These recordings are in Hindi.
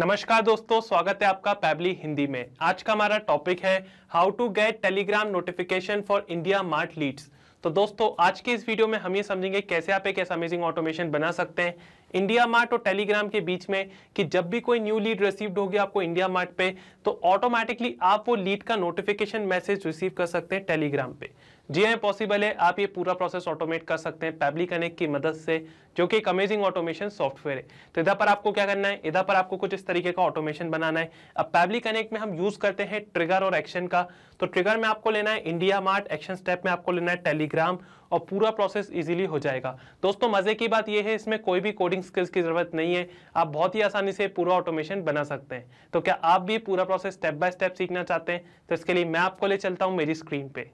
नमस्कार दोस्तों स्वागत है आपका पैबली हिंदी में आज का हमारा टॉपिक है how to get Telegram notification for IndiaMART leads तो दोस्तों आज के इस वीडियो में हम ये समझेंगे कैसे आप एक ऐसा अमेजिंग ऑटोमेशन बना सकते हैं इंडिया मार्ट और टेलीग्राम के बीच में कि जब भी कोई न्यू लीड रिसीव्ड होगी आपको इंडिया मार्ट पे तो ऑटोमेटिकली आप वो लीड का नोटिफिकेशन मैसेज रिसीव कर सकते हैं टेलीग्राम पे जी हाँ पॉसिबल है आप ये पूरा प्रोसेस ऑटोमेट कर सकते हैं पैबली कनेक्ट की मदद से जो कि एक अमेजिंग ऑटोमेशन सॉफ्टवेयर है तो इधर पर आपको क्या करना है इधर पर आपको कुछ इस तरीके का ऑटोमेशन बनाना है अब पैबली कनेक्ट में हम यूज करते हैं ट्रिगर और एक्शन का तो ट्रिगर में आपको लेना है इंडिया मार्ट एक्शन स्टेप में आपको लेना है टेलीग्राम और पूरा प्रोसेस इजीली हो जाएगा दोस्तों मजे की बात यह है इसमें कोई भी कोडिंग स्किल्स की जरूरत नहीं है आप बहुत ही आसानी से पूरा ऑटोमेशन बना सकते हैं तो क्या आप भी पूरा प्रोसेस स्टेप बाय स्टेप सीखना चाहते हैं तो इसके लिए मैं आपको ले चलता हूँ मेरी स्क्रीन पर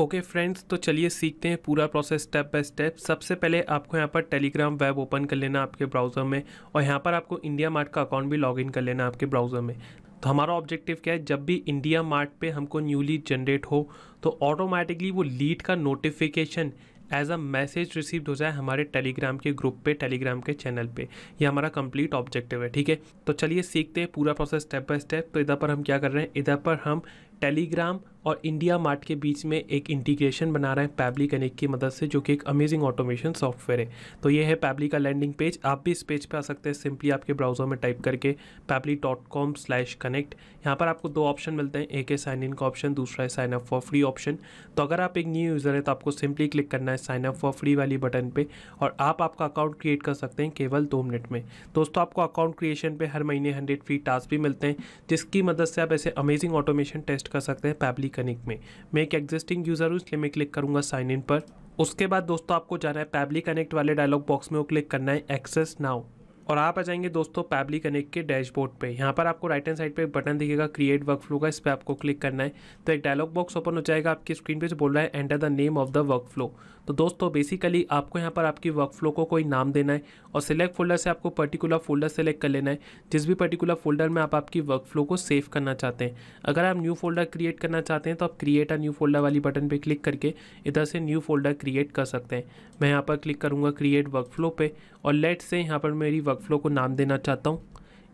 ओके okay फ्रेंड्स तो चलिए सीखते हैं पूरा प्रोसेस स्टेप बाय स्टेप सबसे पहले आपको यहाँ पर टेलीग्राम वेब ओपन कर लेना आपके ब्राउज़र में और यहाँ पर आपको इंडिया मार्ट का अकाउंट भी लॉगिन कर लेना आपके ब्राउज़र में तो हमारा ऑब्जेक्टिव क्या है जब भी इंडिया मार्ट पे हमको न्यू लीड जनरेट हो तो ऑटोमेटिकली वो लीड का notification as a message received हो जाए हमारे टेलीग्राम के ग्रुप पे टेलीग्राम के चैनल पे ये हमारा कंप्लीट ऑब्जेक्टिव है ठीक है तो चलिए सीखते हैं पूरा प्रोसेस स्टेप बाय स्टेप तो इधर पर हम क्या कर रहे हैं इधर पर हम टेलीग्राम और इंडिया मार्ट के बीच में एक इंटीग्रेशन बना रहे हैं पैबली कनेक्ट की मदद से जो कि एक अमेजिंग ऑटोमेशन सॉफ्टवेयर है तो ये है पैबली का लैंडिंग पेज आप भी इस पेज पे आ सकते हैं सिंपली आपके ब्राउज़र में टाइप करके Pabbly dot com slash connect यहाँ पर आपको दो ऑप्शन मिलते हैं एक है साइन इन का ऑप्शन दूसरा है sign up for free option तो अगर आप एक न्यू यूज़र है तो आपको सिंपली क्लिक करना है साइन अप फॉर फ्री वाली बटन पर और आप आपका अकाउंट क्रिएट कर सकते हैं केवल दो मिनट में दोस्तों आपको अकाउंट क्रिएशन पर हर महीने हंड्रेड फ्री टास्क भी मिलते हैं जिसकी मदद से आप ऐसे अमेजिंग ऑटोमेशन टेस्ट कर सकते हैं पैबली कनेक्ट में मैं एक एग्जिस्टिंग यूज़र हूँ इसलिए मैं क्लिक करूँगा साइन इन पर उसके बाद दोस्तों आपको जाना है पैबली कनेक्ट वाले डायलॉग बॉक्स में वो क्लिक करना है एक्सेस नाउ और आप आ जाएंगे दोस्तों पैबली कनेक्ट के डैशबोर्ड पे यहाँ पर आपको राइट हैंड साइड पे बटन दिखेगा क्रिएट वर्क फ्लो का इस पर आपको क्लिक करना है तो एक डायलॉग बॉक्स ओपन हो जाएगा आपकी स्क्रीन पे जो बोल रहा है enter the name of the workflow तो दोस्तों बेसिकली आपको यहाँ पर आपकी वर्क फ्लो को कोई नाम देना है और सिलेक्ट फोल्डर से आपको पर्टिकुलर फोल्डर सेलेक्ट कर लेना है जिस भी पर्टिकुलर फोल्डर में आप आपकी वर्क फ्लो को सेव करना चाहते हैं अगर आप न्यू फोल्डर क्रिएट करना चाहते हैं तो आप क्रिएट अ न्यू फोल्डर वाली बटन पर क्लिक करके इधर से न्यू फोल्डर क्रिएट कर सकते हैं मैं यहाँ पर क्लिक करूँगा क्रिएट वर्क फ्लो पर और लेट से यहाँ पर मेरी वर्क फ्लो को नाम देना चाहता हूँ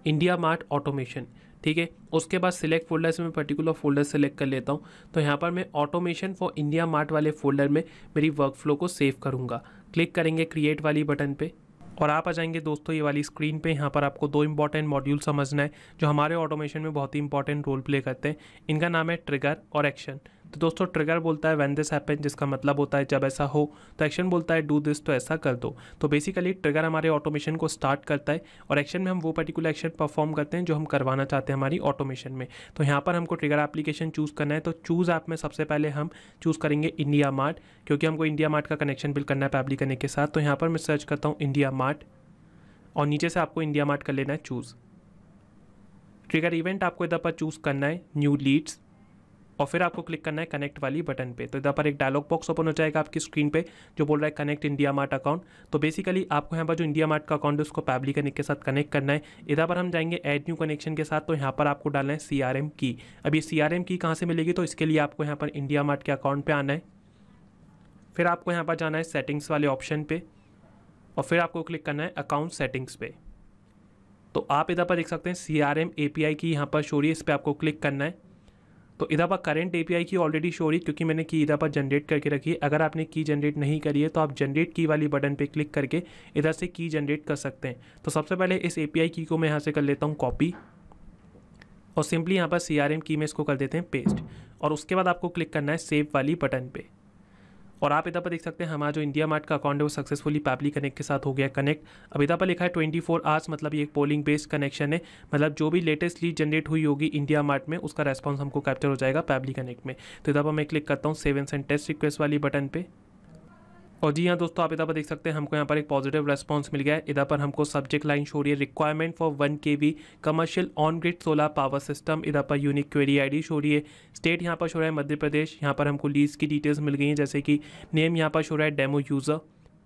इंडिया मार्ट ऑटोमेशन ठीक है उसके बाद सिलेक्ट फोल्डर से मैं पर्टिकुलर फोल्डर सेलेक्ट कर लेता हूँ तो यहाँ पर मैं ऑटोमेशन फॉर इंडिया मार्ट वाले फोल्डर में मेरी वर्क फ्लो को सेव करूँगा क्लिक करेंगे क्रिएट वाली बटन पर और आप आ जाएंगे दोस्तों ये वाली स्क्रीन पे यहाँ पर आपको दो इंपॉर्टेंट मॉड्यूल समझना है जो हमारे ऑटोमेशन में बहुत ही इंपॉर्टेंट रोल प्ले करते हैं इनका नाम है ट्रिगर और एक्शन तो दोस्तों ट्रिगर बोलता है वैन दिस हैपन जिसका मतलब होता है जब ऐसा हो तो एक्शन बोलता है डू दिस तो ऐसा कर दो तो बेसिकली ट्रिगर हमारे ऑटोमेशन को स्टार्ट करता है और एक्शन में हम वो पर्टिकुलर एक्शन परफॉर्म करते हैं जो हम करवाना चाहते हैं हमारी ऑटोमेशन में तो यहाँ पर हमको ट्रिगर एप्लीकेशन चूज़ करना है तो चूज़ ऐप में सबसे पहले हम चूज़ करेंगे इंडिया मार्ट क्योंकि हमको इंडिया मार्ट का कनेक्शन बिल करना है पैबली करने के साथ तो यहाँ पर मैं सर्च करता हूँ इंडिया मार्ट और नीचे से आपको इंडिया मार्ट कर लेना है चूज़ ट्रिगर इवेंट आपको इधर पर चूज़ करना है न्यू लीड्स और फिर आपको क्लिक करना है कनेक्ट वाली बटन पे तो इधर पर एक डायलॉग बॉक्स ओपन हो जाएगा आपकी स्क्रीन पे जो बोल रहा है कनेक्ट इंडिया मार्ट अकाउंट तो बेसिकली आपको यहाँ पर जो इंडिया मार्ट का अकाउंट है उसको पैबली कनेक्ट के साथ कनेक्ट करना है इधर पर हम जाएंगे एड न्यू कनेक्शन के साथ तो यहाँ पर आपको डालना है सी की अब ये सी की कहाँ से मिलेगी तो इसके लिए आपको यहाँ पर इंडिया मार्ट के अकाउंट पर आना है फिर आपको यहाँ पर जाना है सेटिंग्स वाले ऑप्शन पर और फिर आपको क्लिक करना है अकाउंट सेटिंग्स पर तो आप इधर पर देख सकते हैं C R M A P I की यहाँ पर शो रही है इस पर आपको क्लिक करना है तो इधर पर करेंट ए की ऑलरेडी शो रही क्योंकि मैंने की इधर पर जनरेट करके रखी है अगर आपने की जनरेट नहीं करी है तो आप जनरेट की वाली बटन पर क्लिक करके इधर से की जनरेट कर सकते हैं तो सबसे पहले इस ए की को मैं यहाँ से कर लेता हूँ कॉपी और सिंपली यहाँ पर सी आर एम की में इसको कर देते हैं पेस्ट और उसके बाद आपको क्लिक करना है सेव वाली बटन पर और आप इधर पर देख सकते हैं हमारा जो इंडिया मार्ट का अकाउंट है वो सक्सेसफुली पैपली कनेक्ट के साथ हो गया कनेक्ट अब इधर पर लिखा है ट्वेंटी फोर आवर्स मतलब ये एक पोलिंग बेस्ड कनेक्शन है मतलब जो भी लेटेस्ट लीड जनरेट हुई होगी इंडिया मार्ट में उसका रेस्पॉन्स हमको कैप्चर हो जाएगा पैपली कनेक्ट में तो इधर पर मैं क्लिक करता हूँ सेवन सेंट टेस्ट रिक्वेस्ट वाली बटन पर और जी हाँ दोस्तों आप इधर पर देख सकते हैं हमको यहाँ पर एक पॉजिटिव रेस्पॉन्स मिल गया है इधर पर हमको सब्जेक्ट लाइन शो रही है requirement for one K V commercial on grid solar power system इधर पर यूनिक क्वेरी आईडी शो रही है स्टेट यहाँ पर शो रहा है मध्य प्रदेश यहाँ पर हमको लीज की डिटेल्स मिल गई हैं जैसे कि नेम यहाँ पर शो रहा है डेमो यूज़र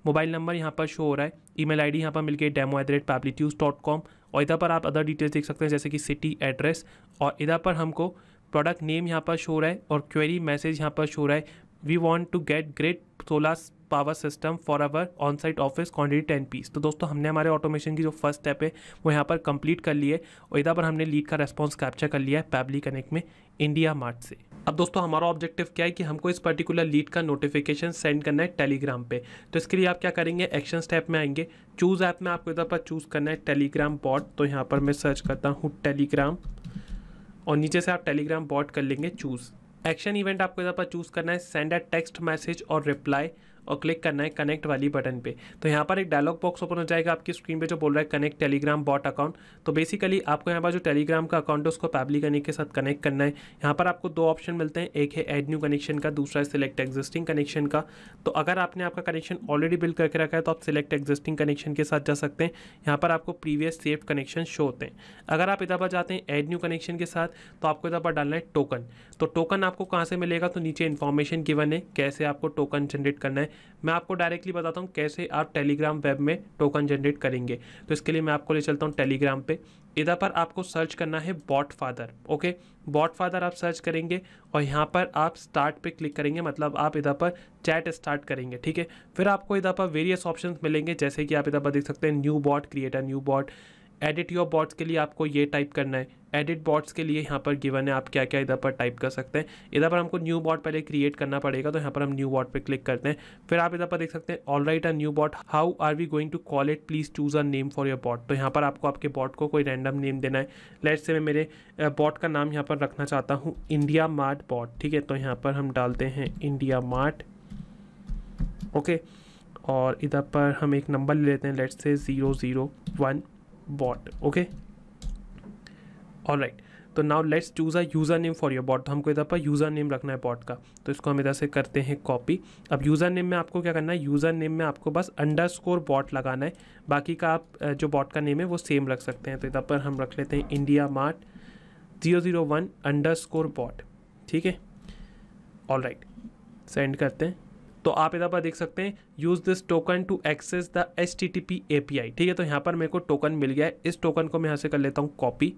मोबाइल नंबर यहाँ पर शो हो रहा है आई डी यहाँ पर मिल गई demo at the rate pabblytutes dot com और इधर पर आप अदर डिटेल्स देख सकते हैं जैसे कि सिटी एड्रेस और इधर पर हमको प्रोडक्ट नेम यहाँ पर शो रहा है और क्वेरी मैसेज यहाँ पर शो रहा है we want to get great solar power system for our on site office quantity ten piece तो दोस्तों हमने हमारे ऑटोमेशन की जो फर्स्ट स्टेप है वो यहाँ पर कंप्लीट कर लिए और इधर पर हमने लीड का रेस्पॉन्स कैप्चर कर लिया है पैबली कनेक्ट में इंडिया मार्ट से अब दोस्तों हमारा ऑब्जेक्टिव क्या है कि हमको इस पर्टिकुलर लीड का नोटिफिकेशन सेंड करना है टेलीग्राम पे तो इसके लिए आप क्या करेंगे एक्शन स्टेप में आएंगे चूज़ ऐप में आपको इधर पर चूज़ करना है टेलीग्राम बॉट तो यहाँ पर मैं सर्च करता हूँ टेलीग्राम और नीचे से आप टेलीग्राम बॉट कर लेंगे चूज़ एक्शन इवेंट आपको इधर पर चूज़ करना है सेंड ए टेक्स्ट मैसेज और रिप्लाई और क्लिक करना है कनेक्ट वाली बटन पे तो यहाँ पर एक डायलॉग बॉक्स ओपन हो जाएगा आपकी स्क्रीन पे जो बोल रहा है कनेक्ट टेलीग्राम बॉट अकाउंट तो बेसिकली आपको यहाँ पर जो टेलीग्राम का अकाउंट है उसको पैबली कनेक्ट के साथ कनेक्ट करना है यहाँ पर आपको दो ऑप्शन मिलते हैं एक है एड न्यू कनेक्शन का दूसरा है सिलेक्ट एग्जिस्टिंग कनेक्शन का तो अगर आपने आपका कनेक्शन ऑलरेडी बिल्ड करके रखा है तो आप सिलेक्ट एग्जिस्टिंग कनेक्शन के साथ जा सकते हैं यहाँ पर आपको प्रीवियस सेफ कनेक्शन शो होते हैं अगर आप इधर पर जाते हैं एड न्यू कनेक्शन के साथ तो आपको इधर पर डालना है टोकन तो टोकन आपको कहाँ से मिलेगा तो नीचे इन्फॉर्मेशन गिवन है कैसे आपको टोकन जनरेट करना है मैं आपको डायरेक्टली बताता हूँ कैसे आप टेलीग्राम वेब में टोकन जनरेट करेंगे तो इसके लिए मैं आपको ले चलता हूँ टेलीग्राम पे इधर पर आपको सर्च करना है BotFather okay BotFather आप सर्च करेंगे और यहाँ पर आप स्टार्ट पे क्लिक करेंगे मतलब आप इधर पर चैट स्टार्ट करेंगे ठीक है फिर आपको इधर पर वेरियस ऑप्शन मिलेंगे जैसे कि आप इधर पर देख सकते हैं new bot creator new bot edit your bots के लिए आपको ये टाइप करना है एडिट बॉट्स के लिए यहाँ पर गिवन है आप क्या क्या इधर पर टाइप कर सकते हैं इधर पर हमको न्यू बॉट पहले क्रिएट करना पड़ेगा तो यहाँ पर हम न्यू बॉट पे क्लिक करते हैं फिर आप इधर पर देख सकते हैं all right a new bot how are we going to call it please choose a name for your bot तो यहाँ पर आपको आपके बॉट को कोई रैंडम नेम देना है लेट से मैं मेरे बॉट का नाम यहाँ पर रखना चाहता हूँ इंडिया मार्ट बॉट ठीक है तो यहाँ पर हम डालते हैं इंडिया मार्ट ओके और इधर पर हम एक नंबर ले लेते हैं let's say zero zero one bot okay all right तो now let's choose a username for your bot तो हमको इधर पर यूज़र नेम रखना है बॉट का तो इसको हम इधर से करते हैं कॉपी अब यूज़र नेम में आपको क्या करना है यूज़र नेम में आपको बस अंडर स्कोर बॉट लगाना है बाकी का आप जो बॉट का नेम है वो सेम रख सकते हैं तो इधर पर हम रख लेते हैं IndiaMART zero zero one underscore bot ठीक है ऑल राइट सेंड करते हैं तो आप इधर पर देख सकते हैं use this token to access the H T T P A P I ठीक है तो यहाँ पर मेरे को टोकन मिल गया है इस टोकन को मैं यहाँ से कर लेता हूँ कॉपी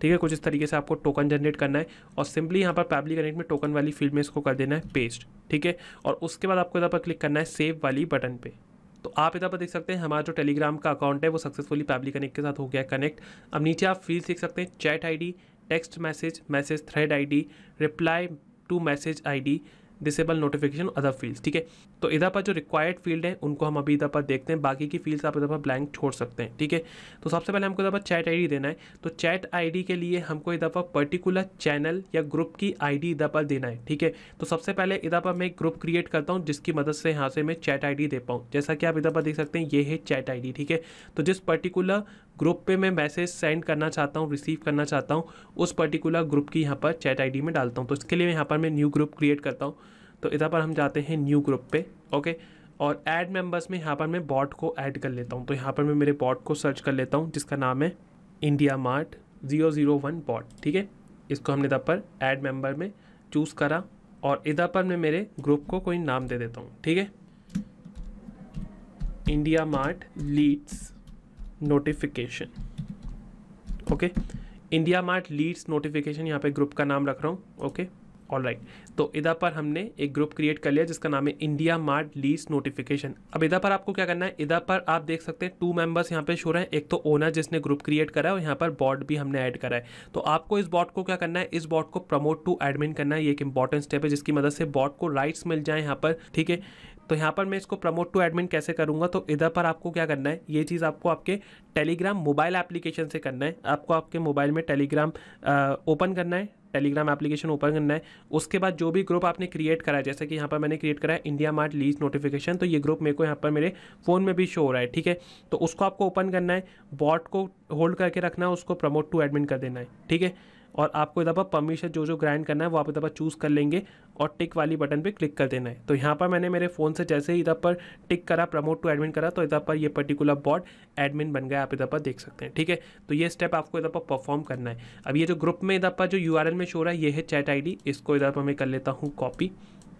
ठीक है कुछ इस तरीके से आपको टोकन जनरेट करना है और सिंपली यहाँ पर पैबली कनेक्ट में टोकन वाली फील्ड में इसको कर देना है पेस्ट ठीक है और उसके बाद आपको इधर पर क्लिक करना है सेव वाली बटन पर तो आप इधर पर देख सकते हैं हमारा जो टेलीग्राम का अकाउंट है वो सक्सेसफुली पैबली कनेक्ट के साथ हो गया कनेक्ट अब नीचे आप फील्ड देख सकते हैं chat ID text message message thread ID reply to message ID disable notification other field ठीक है तो इधर पर जो रिक्वायर्ड फील्ड है उनको हम अभी इधर पर देखते हैं बाकी की फील्ड्स आप इधर पर ब्लैंक छोड़ सकते हैं ठीक है तो सबसे पहले हमको इधर पर चैट आई देना है तो चैट आई के लिए हमको इधर पर पर्टिकुलर चैनल या ग्रुप की आई इधर पर देना है ठीक है तो सबसे पहले इधर पर मैं एक ग्रुप क्रिएट करता हूँ जिसकी मदद से यहाँ से मैं चैट आई दे पाऊँ जैसा कि आप इधर पर देख सकते हैं ये है चैट आई ठीक है तो जिस पर्टिकुलर ग्रुप पे मैं मैसेज सेंड करना चाहता हूँ रिसीव करना चाहता हूँ उस पर्टिकुलर ग्रुप की यहाँ पर चैट आईडी में डालता हूँ तो इसके लिए यहाँ पर मैं न्यू ग्रुप क्रिएट करता हूँ तो इधर पर हम जाते हैं न्यू ग्रुप पे ओके और ऐड मेंबर्स में यहाँ पर मैं बॉट को ऐड कर लेता हूँ तो यहाँ पर मैं मेरे बॉट को सर्च कर लेता हूँ जिसका नाम है IndiaMART zero zero one bot ठीक है इसको हमने इधर पर ऐड मेंबर में चूज़ करा और इधर पर मैं मेरे ग्रुप को कोई नाम दे देता हूँ ठीक है IndiaMART leads notification okay IndiaMART leads notification यहाँ पे ग्रुप का नाम रख रहा हूँ ओके okay? ऑल राइट तो इधर पर हमने एक ग्रुप क्रिएट कर लिया जिसका नाम है इंडिया मार्ट लीज नोटिफिकेशन अब इधर पर आपको क्या करना है इधर पर आप देख सकते हैं टू मेंबर्स यहाँ पे शो रहे हैं एक तो ओनर जिसने ग्रुप क्रिएट करा है और यहाँ पर बॉट भी हमने ऐड करा है तो आपको इस बॉट को क्या करना है इस बॉट को प्रमोट टू एडमिन करना है ये एक इंपॉर्टेंट स्टेप है जिसकी मदद से बॉट को राइट्स मिल जाए यहाँ पर ठीक है तो यहाँ पर मैं इसको प्रमोट टू एडमिन कैसे करूँगा तो इधर पर आपको क्या करना है ये चीज़ आपको आपके टेलीग्राम मोबाइल एप्लीकेशन से करना है आपको आपके मोबाइल में टेलीग्राम ओपन करना है टेलीग्राम एप्लीकेशन ओपन करना है उसके बाद जो भी ग्रुप आपने क्रिएट करा है जैसे कि यहाँ पर मैंने क्रिएट करा है इंडिया मार्ट लीज नोटिफिकेशन तो ये ग्रुप मेरे को यहाँ पर मेरे फ़ोन में भी शो हो रहा है ठीक है तो उसको आपको ओपन करना है बॉट को होल्ड करके रखना है उसको प्रमोट टू एडमिन कर देना है ठीक है और आपको इधर पर परमिशन जो जो ग्राइंड करना है वो आप इधर पर चूज़ कर लेंगे और टिक वाली बटन पे क्लिक कर देना है तो यहाँ पर मैंने मेरे फ़ोन से जैसे ही इधर पर टिक करा प्रमोट टू एडमिन करा तो इधर पर ये पर्टिकुलर बॉट एडमिन बन गया आप इधर पर देख सकते हैं ठीक है तो ये स्टेप आपको इधर पर परफॉर्म करना है अब ये जो ग्रुप में इधर पर जो यू में शो रहा है ये है चैट आई इसको इधर पर मैं कर लेता हूँ कॉपी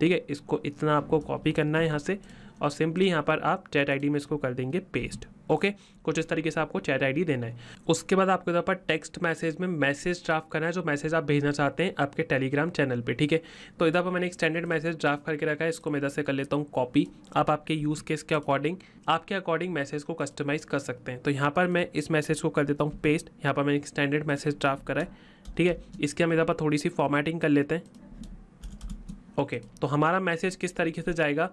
ठीक है इसको इतना आपको कॉपी करना है यहाँ से और सिंपली यहाँ पर आप चैट आईडी में इसको कर देंगे पेस्ट ओके कुछ इस तरीके से आपको चैट आईडी देना है उसके बाद आपको यहाँ पर टेक्स्ट मैसेज में मैसेज ड्राफ्ट करना है जो मैसेज आप भेजना चाहते हैं आपके टेलीग्राम चैनल पर ठीक है तो इधर पर मैंने एक स्टैंडर्ड मैसेज ड्राफ्ट करके रखा है इसको मैं इधर से कर लेता हूँ कॉपी आप आपके यूज़ केस के अकॉर्डिंग आपके अकॉर्डिंग मैसेज को कस्टमाइज़ कर सकते हैं तो यहाँ पर मैं इस मैसेज को कर देता हूँ पेस्ट यहाँ पर मैंने एक स्टैंडर्ड मैसेज ड्राफ्ट करा है ठीक है इसके हम इधर पर थोड़ी सी फॉर्मेटिंग कर लेते हैं ओके okay, तो हमारा मैसेज किस तरीके से जाएगा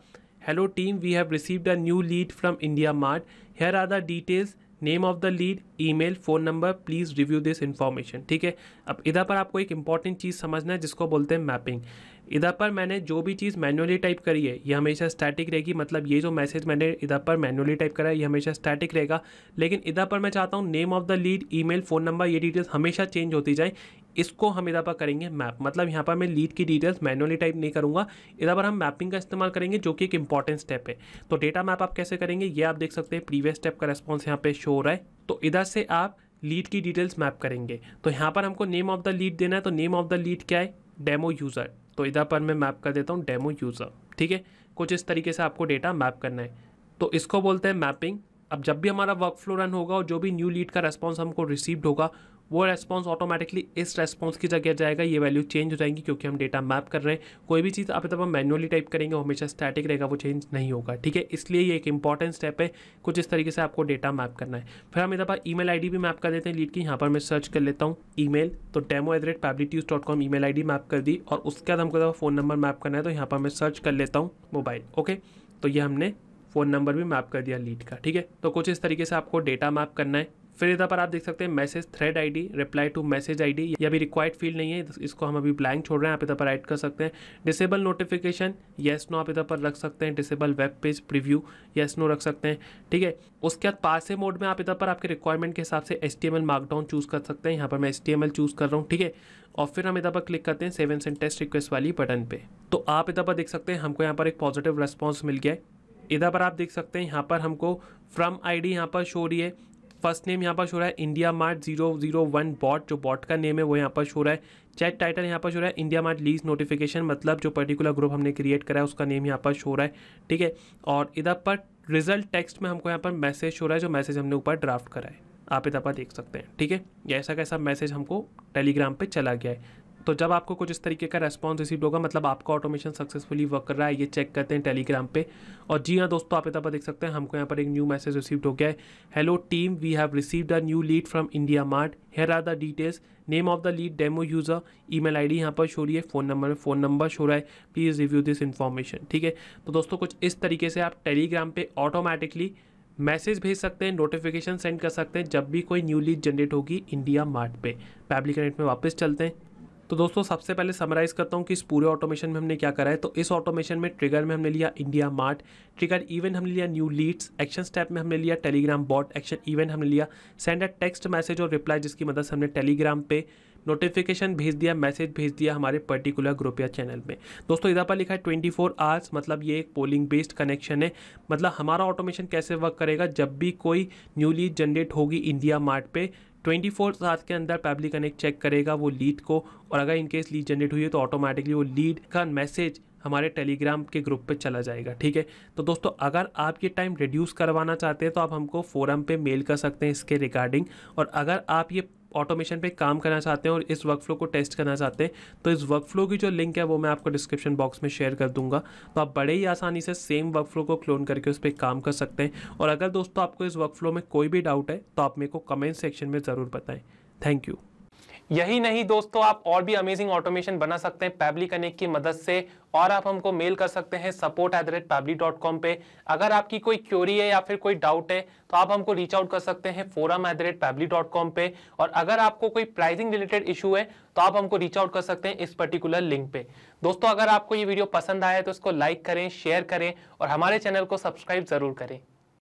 Hello team, we have received a new lead from India Mart. Here are the details name of the lead email phone number please review this information ठीक है अब इधर पर आपको एक इंपॉर्टेंट चीज़ समझना है जिसको बोलते हैं मैपिंग इधर पर मैंने जो भी चीज़ मैनुअली टाइप करी है ये हमेशा स्टैटिक रहेगी मतलब ये जो मैसेज मैंने इधर पर मैनुअली टाइप करा है ये हमेशा स्टैटिक रहेगा लेकिन इधर पर मैं चाहता हूँ name of the lead email phone number ये डिटेल्स हमेशा चेंज होती जाए इसको हम इधर पर करेंगे मैप मतलब यहाँ पर मैं लीड की डिटेल्स मैनुअली टाइप नहीं करूँगा इधर पर हम मैपिंग का इस्तेमाल करेंगे जो कि एक इंपॉर्टेंट स्टेप है तो डेटा मैप आप कैसे करेंगे ये आप देख सकते हैं प्रीवियस स्टेप का रेस्पॉन्स यहाँ पर शो हो रहा है तो इधर से आप लीड की डिटेल्स मैप करेंगे तो यहाँ पर हमको नेम ऑफ द लीड देना है तो नेम ऑफ द लीड क्या है डेमो यूज़र तो इधर पर मैं मैप कर देता हूँ डेमो यूज़र ठीक है कुछ इस तरीके से आपको डेटा मैप करना है तो इसको बोलते हैं मैपिंग अब जब भी हमारा वर्क फ्लो रन होगा और जो भी न्यू लीड का रेस्पॉन्स हमको रिसीव्ड होगा वो रेस्पॉन्स ऑटोमेटिकली इस रेस्पॉन्स की जगह जाएगा ये वैल्यू चेंज हो जाएंगी क्योंकि हम डेटा मैप कर रहे हैं कोई भी चीज़ आप जब हम मैनुअली टाइप करेंगे वो हमेशा स्टैटिक रहेगा वो चेंज नहीं होगा ठीक है इसलिए ये एक इंपॉर्टेंट स्टेप है कुछ इस तरीके से आपको डेटा मैप करना है फिर हम इधर पर ई मेल भी मैप कर देते हैं लीड की यहाँ पर मैं सर्च कर लेता हूँ ई मेल तो demo at the rate dot com email I D map कर दी और उसके बाद हमको फ़ोन नंबर मैप करना है तो यहाँ पर मैं सर्च कर लेता हूँ मोबाइल ओके तो ये हमने फ़ोन नंबर भी मैप कर दिया लीड का ठीक है तो कुछ इस तरीके से आपको डेटा मैप करना है फिर इधर पर आप देख सकते हैं message thread ID reply to message ID ये अभी रिक्वायर्ड फील्ड नहीं है इसको हम अभी ब्लैंक छोड़ रहे हैं आप इधर पर ऐड कर सकते हैं डिसेबल नोटिफिकेशन येस नो आप इधर पर रख सकते हैं disable web page preview yes no रख सकते हैं ठीक है उसके बाद पासे मोड में आप इधर पर आपके रिक्वायरमेंट के हिसाब से एस मार्कडाउन चूज़ कर सकते हैं यहाँ पर मैं एस चूज़ कर रहा हूँ ठीक है और फिर हम इधर पर क्लिक करते हैं सेवन सेंट टेस्ट रिक्वेस्ट वाली बटन पर तो आप इधर पर देख सकते हैं हमको यहाँ पर एक पॉजिटिव रेस्पॉन्स मिल गया इधर पर आप देख सकते हैं यहाँ पर हमको फ्रॉम आईडी यहाँ पर शो रही है फर्स्ट नेम यहाँ पर शो रहा है IndiaMART zero zero one bot जो बॉट का नेम है वो यहाँ पर शो रहा है चैट टाइटल यहाँ पर शो रहा है इंडिया मार्ट लीज नोटिफिकेशन मतलब जो पर्टिकुलर ग्रुप हमने क्रिएट करा है उसका नेम यहाँ पर शो रहा है ठीक है और इधर पर रिजल्ट टेक्स्ट में हमको यहाँ पर मैसेज शो रहा है जो मैसेज हमने ऊपर ड्राफ्ट करा है आप इधर पर देख सकते हैं ठीक है ऐसा कैसा मैसेज हमको टेलीग्राम पर चला गया है तो जब आपको कुछ इस तरीके का रेस्पॉन्स रिसीव होगा मतलब आपका ऑटोमेशन सक्सेसफुली वर्क कर रहा है ये चेक करते हैं टेलीग्राम पे और जी हाँ दोस्तों आप इतना पर देख सकते हैं हमको यहाँ पर एक न्यू मैसेज रिसीव हो गया है hello team we have receive the new lead from IndiaMART here are the details name of the lead demo user I D यहाँ पर शो रही है फ़ोन नंबर में फ़ोन नंबर शो रहा है प्लीज़ रिव्यू दिस इन्फॉर्मेशन ठीक है तो दोस्तों कुछ इस तरीके से आप टेलीग्राम पे ऑटोमेटिकली मैसेज भेज सकते हैं नोटिफिकेशन सेंड कर सकते हैं जब भी कोई न्यू लीड जनरेट होगी इंडिया मार्ट पे पब्लिक कनेक्ट में वापस चलते हैं तो दोस्तों सबसे पहले समराइज करता हूँ कि इस पूरे ऑटोमेशन में हमने क्या करा है तो इस ऑटोमेशन में ट्रिगर में हमने लिया इंडिया मार्ट ट्रिगर इवेंट हमने लिया न्यू लीड्स एक्शन स्टेप में हमने लिया टेलीग्राम बॉट एक्शन इवेंट हमने लिया सेंड अ टेक्स्ट मैसेज और रिप्लाई जिसकी मदद से हमने टेलीग्राम पे नोटिफिकेशन भेज दिया मैसेज भेज दिया हमारे पर्टिकुलर ग्रुप या चैनल में दोस्तों इधर पर लिखा है ट्वेंटी फोर आवर्स मतलब ये एक पोलिंग बेस्ड कनेक्शन है मतलब हमारा ऑटोमेशन कैसे वर्क करेगा जब भी कोई न्यू लीड जनरेट होगी इंडिया मार्ट पे ट्वेंटी फोर आवर्स के अंदर पब्लिक कनेक्ट चेक करेगा वो लीड को और अगर इनकेस लीड जनरेट हुई है तो ऑटोमेटिकली वो लीड का मैसेज हमारे टेलीग्राम के ग्रुप पे चला जाएगा ठीक है तो दोस्तों अगर आप ये टाइम रिड्यूस करवाना चाहते हैं तो आप हमको फोरम पे मेल कर सकते हैं इसके रिगार्डिंग और अगर आप ये ऑटोमेशन पे काम करना चाहते हैं और इस वर्क फ्लो को टेस्ट करना चाहते हैं तो इस वर्क फ्लो की जो लिंक है वो मैं आपको डिस्क्रिप्शन बॉक्स में शेयर कर दूंगा तो आप बड़े ही आसानी से सेम वर्क फ्लो को क्लोन करके उस पर काम कर सकते हैं और अगर दोस्तों आपको इस वर्क फ्लो में कोई भी डाउट है तो आप मेरे को कमेंट सेक्शन में ज़रूर बताएं थैंक यू यही नहीं दोस्तों आप और भी अमेजिंग ऑटोमेशन बना सकते हैं पैबली कनेक्ट की मदद से और आप हमको मेल कर सकते हैं support at the rate Pabbly dot com पर अगर आपकी कोई क्योरी है या फिर कोई डाउट है तो आप हमको रीच आउट कर सकते हैं forum at the rate Pabbly dot com पर और अगर आपको कोई प्राइजिंग रिलेटेड इशू है तो आप हमको रीच आउट कर सकते हैं इस पर्टिकुलर लिंक पे दोस्तों अगर आपको ये वीडियो पसंद आया तो इसको लाइक करें शेयर करें और हमारे चैनल को सब्सक्राइब जरूर करें